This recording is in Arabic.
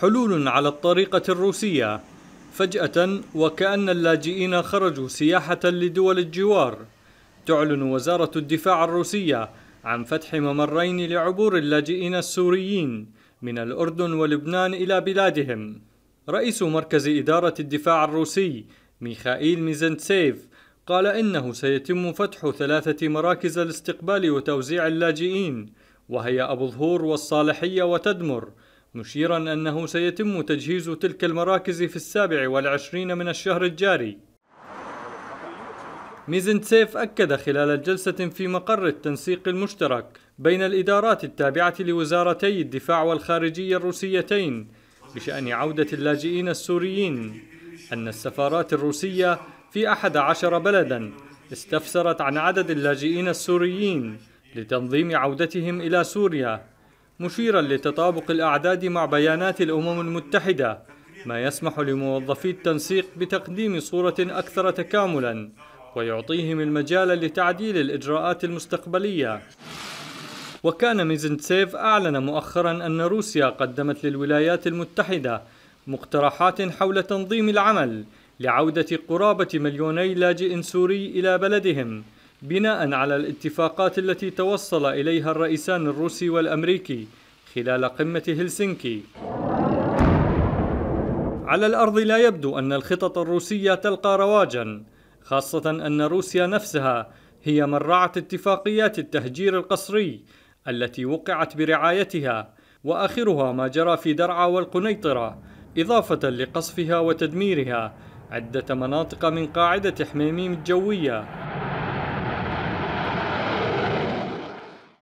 حلول على الطريقة الروسية فجأة وكأن اللاجئين خرجوا سياحة لدول الجوار تعلن وزارة الدفاع الروسية عن فتح ممرين لعبور اللاجئين السوريين من الأردن ولبنان إلى بلادهم رئيس مركز إدارة الدفاع الروسي ميخائيل ميزنتسيف قال إنه سيتم فتح ثلاثة مراكز لاستقبال وتوزيع اللاجئين وهي أبو ظهور والصالحية وتدمر مشيرا أنه سيتم تجهيز تلك المراكز في السابع والعشرين من الشهر الجاري ميزنتسيف أكد خلال جلسة في مقر التنسيق المشترك بين الإدارات التابعة لوزارتي الدفاع والخارجية الروسيتين بشأن عودة اللاجئين السوريين أن السفارات الروسية في أحد عشر بلدا استفسرت عن عدد اللاجئين السوريين لتنظيم عودتهم إلى سوريا مشيرا لتطابق الأعداد مع بيانات الأمم المتحدة ما يسمح لموظفي التنسيق بتقديم صورة أكثر تكاملا ويعطيهم المجال لتعديل الإجراءات المستقبلية وكان ميزنتسيف أعلن مؤخرا أن روسيا قدمت للولايات المتحدة مقترحات حول تنظيم العمل لعودة قرابة مليوني لاجئ سوري إلى بلدهم بناء على الاتفاقات التي توصل إليها الرئيسان الروسي والأمريكي خلال قمة هلسنكي على الأرض لا يبدو أن الخطط الروسية تلقى رواجا خاصة أن روسيا نفسها هي من رعت اتفاقيات التهجير القسري التي وقعت برعايتها وآخرها ما جرى في درعا والقنيطرة إضافة لقصفها وتدميرها عدة مناطق من قاعدة حميميم الجوية